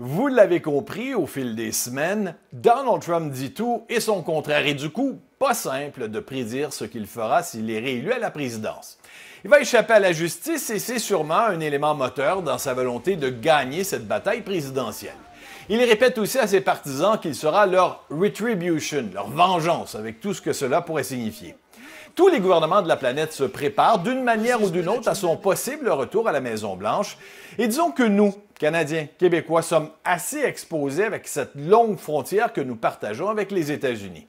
Vous l'avez compris au fil des semaines, Donald Trump dit tout et son contraire et du coup pas simple de prédire ce qu'il fera s'il est réélu à la présidence. Il va échapper à la justice et c'est sûrement un élément moteur dans sa volonté de gagner cette bataille présidentielle. Il répète aussi à ses partisans qu'il sera leur retribution, leur vengeance, avec tout ce que cela pourrait signifier. Tous les gouvernements de la planète se préparent d'une manière ou d'une autre à son possible retour à la Maison-Blanche. Et disons que nous, Canadiens, Québécois, sommes assez exposés avec cette longue frontière que nous partageons avec les États-Unis.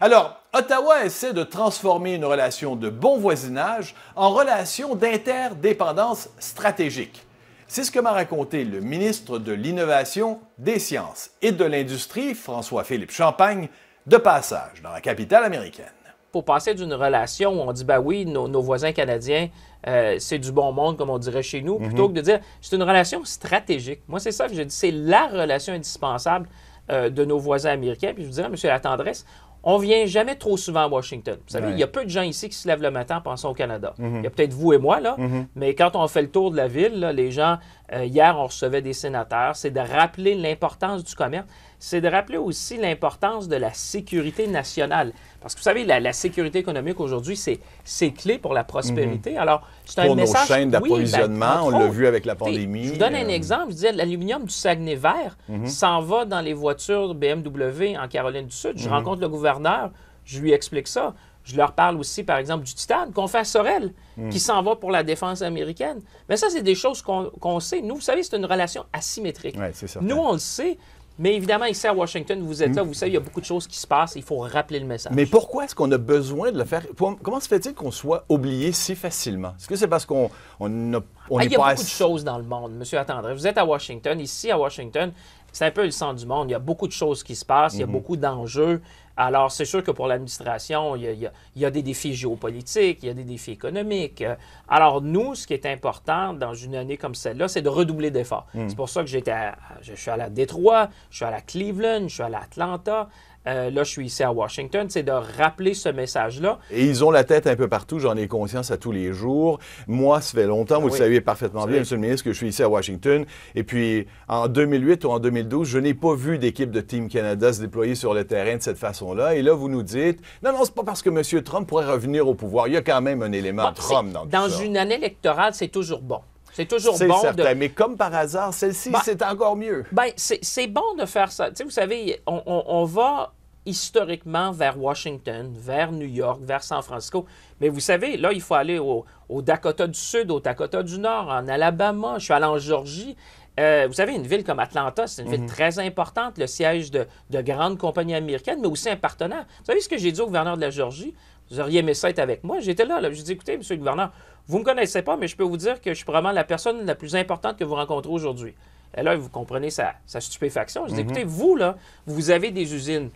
Alors, Ottawa essaie de transformer une relation de bon voisinage en relation d'interdépendance stratégique. C'est ce que m'a raconté le ministre de l'Innovation, des Sciences et de l'Industrie, François-Philippe Champagne, de passage dans la capitale américaine pour passer d'une relation où on dit, bah oui, nos, voisins canadiens, euh, c'est du bon monde, comme on dirait chez nous, plutôt mhm. que de dire, c'est une relation stratégique. Moi, c'est ça que je dis, c'est la relation indispensable euh, de nos voisins américains. Puis je vous dirais, monsieur la tendresse, on vient jamais trop souvent à Washington. Vous savez, il y a peu de gens ici qui se lèvent le matin en pensant au Canada. Mhm. Il y a peut-être vous et moi, là, mhm. mais quand on fait le tour de la ville, les gens euh, hier, on recevait des sénateurs. C'est de rappeler l'importance du commerce. C'est de rappeler aussi l'importance de la sécurité nationale. Parce que vous savez, la, sécurité économique aujourd'hui, c'est clé pour la prospérité. Mhm. Alors, c'est un nos chaînes ben, d'approvisionnement, on l'a vu avec la pandémie. Je vous donne un euh, exemple. Je disais, l'aluminium du Saguenay vert mhm. s'en va dans les voitures BMW en Caroline du Sud. Je mhm. rencontre le gouverneur, je lui explique ça. Je leur parle aussi, par exemple, du titane qu'on fait à Sorel, hmm. qui s'en va pour la défense américaine. Mais ça, c'est des choses qu'on sait. Nous, vous savez, c'est une relation asymétrique. Ouais, Nous, on le sait. Mais évidemment, ici à Washington, vous êtes là, vous savez, il y a beaucoup de choses qui se passent, il faut rappeler le message. Mais pourquoi est-ce qu'on a besoin de le faire? Comment se fait-il qu'on soit oublié si facilement? Est-ce que c'est parce qu'on on, ah, Il y a beaucoup de choses dans le monde, Monsieur Attendre. Vous êtes à Washington, ici à Washington, c'est un peu le sens du monde. Il y a beaucoup de choses qui se passent, il y a mhm. beaucoup d'enjeux. Alors, c'est sûr que pour l'administration, il, y a des défis géopolitiques, il y a des défis économiques. Euh, alors, nous, ce qui est important dans une année comme celle-là, c'est de redoubler d'efforts. Mhm. C'est pour ça que j'étais je suis allé à Détroit, je suis allé à Cleveland, je suis allé à Atlanta. Euh, là, je suis ici à Washington, c'est de rappeler ce message-là. Et ils ont la tête un peu partout, j'en ai conscience à tous les jours. Moi, ça fait longtemps, vous ah le savez parfaitement bien, Monsieur le ministre, que je suis ici à Washington. Et puis, en 2008 ou en 2012, je n'ai pas vu d'équipe de Team Canada se déployer sur le terrain de cette façon-là. Et là, vous nous dites, non, non, c'est pas parce que M. Trump pourrait revenir au pouvoir. Il y a quand même un élément Trump dans tout Dans une année électorale, c'est toujours bon. C'est toujours bon. Mais comme par hasard, celle-ci, ben, c'est encore mieux. Ben, c'est bon de faire ça. vous savez, on, va historiquement vers Washington, vers New York, vers San Francisco. Mais vous savez, là, il faut aller au, au, Dakota du Sud, au Dakota du Nord, en Alabama, je suis allé en Georgie. Euh, vous savez, une ville comme Atlanta, c'est une ville mhm. très importante, le siège de, grandes compagnies américaines, mais aussi un partenaire. Vous savez ce que j'ai dit au gouverneur de la Géorgie? Vous auriez aimé ça être avec moi. J'étais là, là. J'ai dit, écoutez, monsieur le gouverneur, vous ne me connaissez pas, mais je peux vous dire que je suis probablement la personne la plus importante que vous rencontrez aujourd'hui. Et là, vous comprenez sa, sa stupéfaction. Je dis, mhm. écoutez, vous, là, vous avez des usines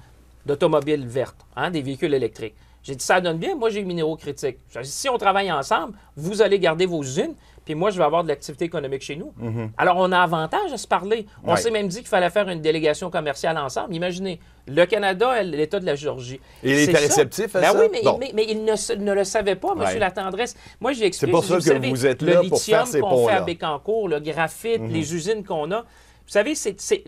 d'automobiles vertes, hein, des véhicules électriques. J'ai dit, ça donne bien, moi j'ai les minéraux critiques. si on travaille ensemble, vous allez garder vos usines, puis moi je vais avoir de l'activité économique chez nous. Mhm. Alors on a avantage à se parler. On s'est même dit qu'il fallait faire une délégation commerciale ensemble. Imaginez, le Canada l'État de la Géorgie. il était réceptif à ben ça? oui, mais, il ne, le savait pas, M. la Tendresse. Moi, j'ai expliqué. C'est pour ça que vous êtes là le lithium qu'on fait à Bécancourt, le graphite, mhm. les usines qu'on a. Vous savez,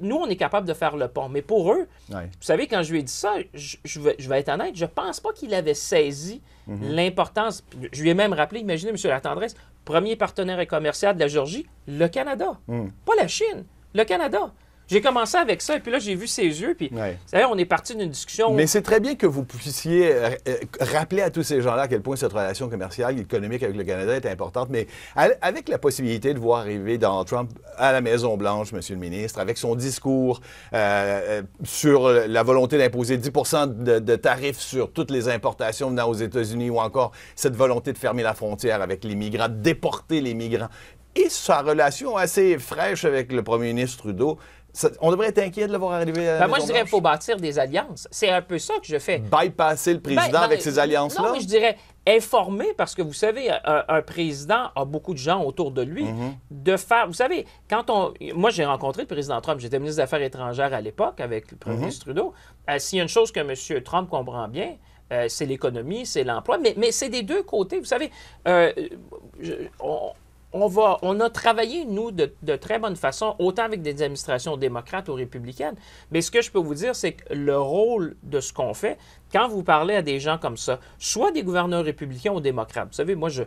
nous, on est capable de faire le pont, mais pour eux, vous savez, quand je lui ai dit ça, je, vais, être honnête, je pense pas qu'il avait saisi mm-hmm. l'importance. Je lui ai même rappelé, imaginez, M. tendresse, premier partenaire commercial de la Géorgie, le Canada, mm. pas la Chine, le Canada. J'ai commencé avec ça, et puis là, j'ai vu ses yeux, puis d'ailleurs, on est parti d'une discussion. Mais c'est très bien que vous puissiez euh, euh, rappeler à tous ces gens-là à quel point cette relation commerciale, et économique avec le Canada est importante, mais avec la possibilité de voir arriver Donald Trump à la Maison-Blanche, Monsieur le ministre, avec son discours euh, sur la volonté d'imposer 10 de, de, tarifs sur toutes les importations venant aux États-Unis, ou encore cette volonté de fermer la frontière avec les migrants, de déporter les migrants et sa relation assez fraîche avec le premier ministre Trudeau. on devrait être inquiet de l'avoir arrivé à. Ben, moi, je dirais qu'il faut bâtir des alliances. C'est un peu ça que je fais. Bypasser le président ben, avec ces alliances-là. Non, mais je dirais informer, parce que vous savez, un, président a beaucoup de gens autour de lui, mhm. de faire. Vous savez, quand on. Moi, j'ai rencontré le président Trump. J'étais ministre des Affaires étrangères à l'époque avec le premier mhm. ministre Trudeau. Euh, s'il y a une chose que M. Trump comprend bien, euh, c'est l'économie, c'est l'emploi, mais, mais c'est des deux côtés. Vous savez, euh, on, on, on a travaillé, nous, de, très bonne façon, autant avec des administrations démocrates ou républicaines. Mais ce que je peux vous dire, c'est que le rôle de ce qu'on fait, quand vous parlez à des gens comme ça, soit des gouverneurs républicains ou démocrates, vous savez, moi, je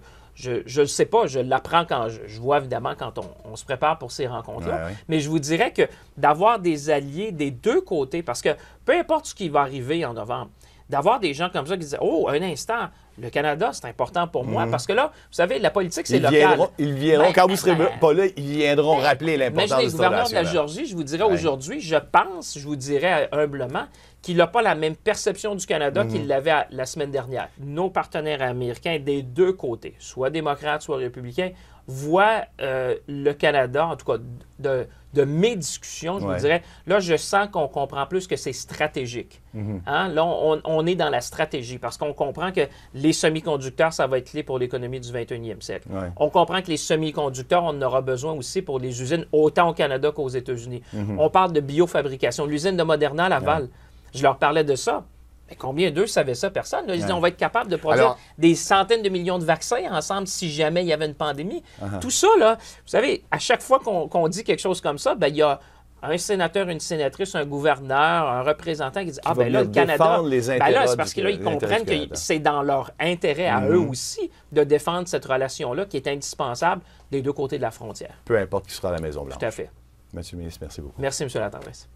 ne je, sais pas, je l'apprends quand je, vois évidemment quand on, se prépare pour ces rencontres-là, mais je vous dirais que d'avoir des alliés des deux côtés, parce que peu importe ce qui va arriver en novembre, d'avoir des gens comme ça qui disent Oh, un instant, le Canada, c'est important pour moi. Mhm. Parce que là, vous savez, la politique, c'est local. ils viendront, ben, quand vous serez pas là, ils viendront ben, rappeler l'importance de Le gouverneur de la Géorgie, je vous dirais aujourd'hui, je pense, je vous dirais humblement, qu'il n'a pas la même perception du Canada qu'il mhm. l'avait la semaine dernière. Nos partenaires américains des deux côtés, soit démocrates, soit républicains, voit euh, le Canada, en tout cas de, mes discussions, je vous dirais, là, je sens qu'on comprend plus que c'est stratégique. Mhm. Hein? Là, on, est dans la stratégie parce qu'on comprend que les semi-conducteurs, ça va être clé pour l'économie du 21e siècle. On comprend que les semi-conducteurs, on en aura besoin aussi pour les usines, autant au Canada qu'aux États-Unis. Mhm. On parle de biofabrication. L'usine de Moderna à Laval, je leur parlais de ça combien d'eux savaient ça? Personne. Ils disaient, on va être capable de produire des centaines de millions de vaccins ensemble si jamais il y avait une pandémie. Ah ah. Tout ça, vous savez, à chaque fois qu'on dit quelque chose comme ça, ben, il y a un sénateur, une sénatrice, un gouverneur, un représentant qui dit Ah, ben là, le Canada. Les ben là, c'est parce que là, ils comprennent que c'est dans leur intérêt à eux mhm. aussi de défendre cette relation-là qui est indispensable des deux côtés de la frontière. Peu importe qui sera à la Maison-Blanche. Tout à fait. Monsieur le ministre, merci beaucoup. Merci, Monsieur la tendresse.